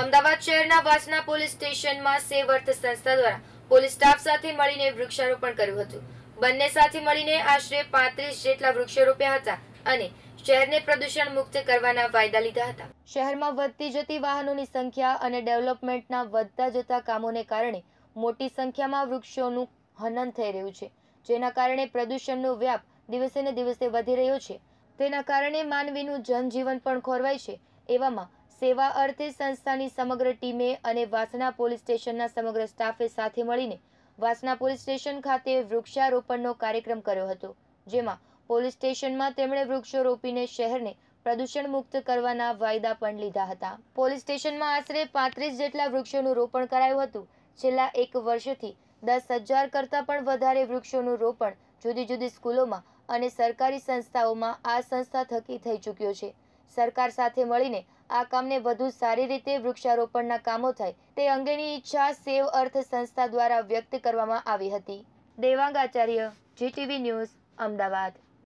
અમદાવાદ શહેરના વાસના પોલીસ સ્ટેશનમાં સેવ અર્થ સંસ્થા દ્વારા પોલીસ સ્ટાફ સાથે મળીને વૃક્ષારોપણ કર્યું હતું બંને સાથે મળીને આશરે પાંત્રીસ જેટલા વૃક્ષો રોપ્યા હતા અને શહેરને પ્રદૂષણ મુક્ત કરવાના વાયદા લીધા હતા શહેરમાં વધતી જતી વાહનોની સંખ્યા અને ડેવલપમેન્ટના વધતા જતા કામોને કારણે મોટી સંખ્યામાં વૃક્ષોનું હનન થઈ રહ્યું છે જેના કારણે પ્રદૂષણનો વ્યાપ દિવસે ને દિવસે વધી રહ્યો છે તેના કારણે માનવીનું જનજીવન પણ ખોરવાય છે એવામાં સેવા અર્થે સંસ્થાની સમગ્ર ટીમે અને વાસણા પોલીસ સ્ટેશનના સમગ્ર સ્ટાફે સાથે મળીને વાસણા પોલીસ સ્ટેશન ખાતે વૃક્ષારોપણનો કાર્યક્રમ કર્યો હતો જેમાં પોલીસ સ્ટેશનમાં તેમણે વૃક્ષો રોપીને શહેરને પ્રદૂષણ મુક્ત કરવાના વાયદા પણ લીધા હતા પોલીસ સ્ટેશનમાં આશરે પાંત્રીસ જેટલા વૃક્ષોનું રોપણ કરાયું હતું છેલ્લા એક વર્ષથી દસ હજાર કરતાં પણ વધારે વૃક્ષોનું રોપણ જુદી જુદી સ્કૂલોમાં અને સરકારી સંસ્થાઓમાં આ સંસ્થા થકી થઈ ચૂક્યો છે સરકાર સાથે મળીને આ કામને વધુ સારી રીતે વૃક્ષારોપણના કામો થાય તે અંગેની ઈચ્છા સેવ અર્થ સંસ્થા દ્વારા વ્યક્ત કરવામાં આવી હતી દેવાંગ આચાર્ય જીટીવી ન્યૂઝ અમદાવાદ